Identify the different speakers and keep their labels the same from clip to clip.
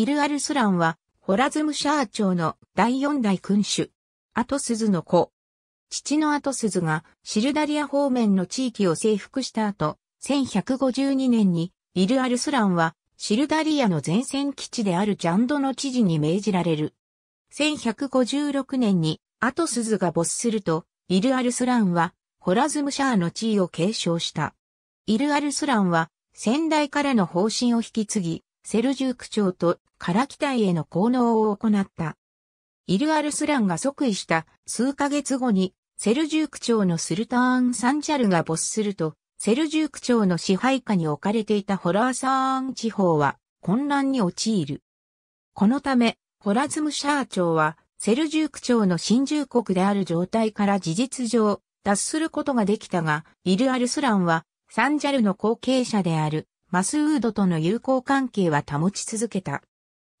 Speaker 1: イル・アルスランは、ホラズムシャー朝の第四代君主、アトスズの子。父のアトスズがシルダリア方面の地域を征服した後、1152年にイル・アルスランはシルダリアの前線基地であるジャンドの知事に命じられる。1156年にアトスズが没すると、イル・アルスランはホラズムシャーの地位を継承した。イル・アルスランは先代からの方針を引き継ぎ、セルジューク朝とカラキタイへの効能を行った。イルアルスランが即位した数ヶ月後に、セルジューク朝のスルターン・サンジャルが没すると、セルジューク朝の支配下に置かれていたホラーサーン地方は混乱に陥る。このため、ホラズムシャー朝は、セルジューク朝の新住国である状態から事実上、脱することができたが、イルアルスランは、サンジャルの後継者である、マスウードとの友好関係は保ち続けた。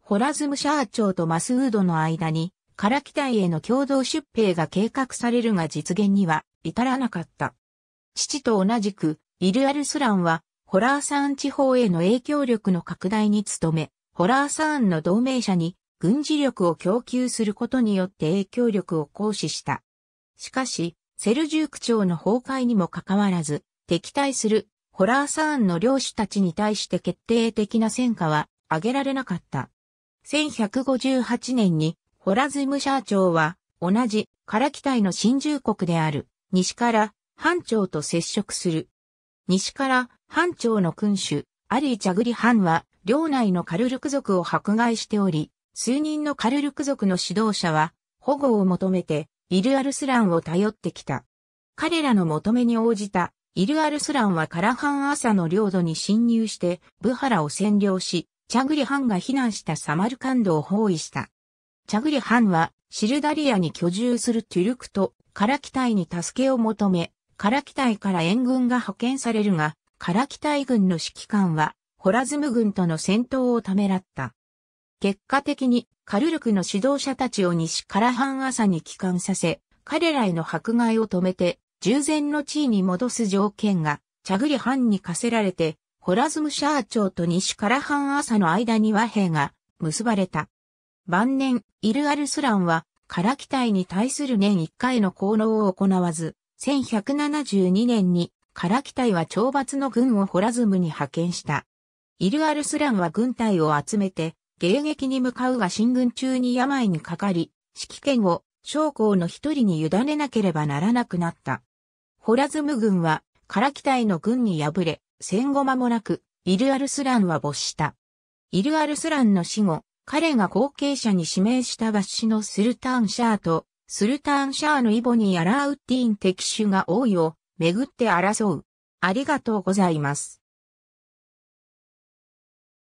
Speaker 1: ホラズムシャー朝とマスウードの間に、カラキタイへの共同出兵が計画されるが実現には至らなかった。父と同じく、イルアルスランは、ホラーサーン地方への影響力の拡大に努め、ホラーサーンの同盟者に軍事力を供給することによって影響力を行使した。しかし、セルジューク朝の崩壊にもかかわらず、敵対するホラーサーンの領主たちに対して決定的な戦果は挙げられなかった。1158年にホラズム社長は同じ唐機体の新住国である西から藩長と接触する。西から藩長の君主アリー・チャグリ藩は領内のカルルク族を迫害しており、数人のカルルク族の指導者は保護を求めてイルアルスランを頼ってきた。彼らの求めに応じたイルアルスランはカラハン朝の領土に侵入して、ブハラを占領し、チャグリハンが避難したサマルカンドを包囲した。チャグリハンは、シルダリアに居住するトゥルクと、カラキタイに助けを求め、カラキタイから援軍が派遣されるが、カラキタイ軍の指揮官は、ホラズム軍との戦闘をためらった。結果的に、カルルクの指導者たちを西カラハン朝に帰還させ、彼らへの迫害を止めて、従前の地位に戻す条件が、チャグリ藩に課せられて、ホラズムシャー朝と西から藩朝の間に和平が結ばれた。晩年、イルアルスランは、カラ機隊に対する年一回の功能を行わず、1172年に、カラ機隊は懲罰の軍をホラズムに派遣した。イルアルスランは軍隊を集めて、迎撃に向かうが進軍中に病にかかり、指揮権を将校の一人に委ねなければならなくなった。ホラズム軍は、カラキイの軍に敗れ、戦後間もなく、イルアルスランは没した。イルアルスランの死後、彼が後継者に指名したバッシのスルターンシャーと、スルターンシャーのイボニー・アラウッディーン敵手が王位をめぐって争う。ありがとうございます。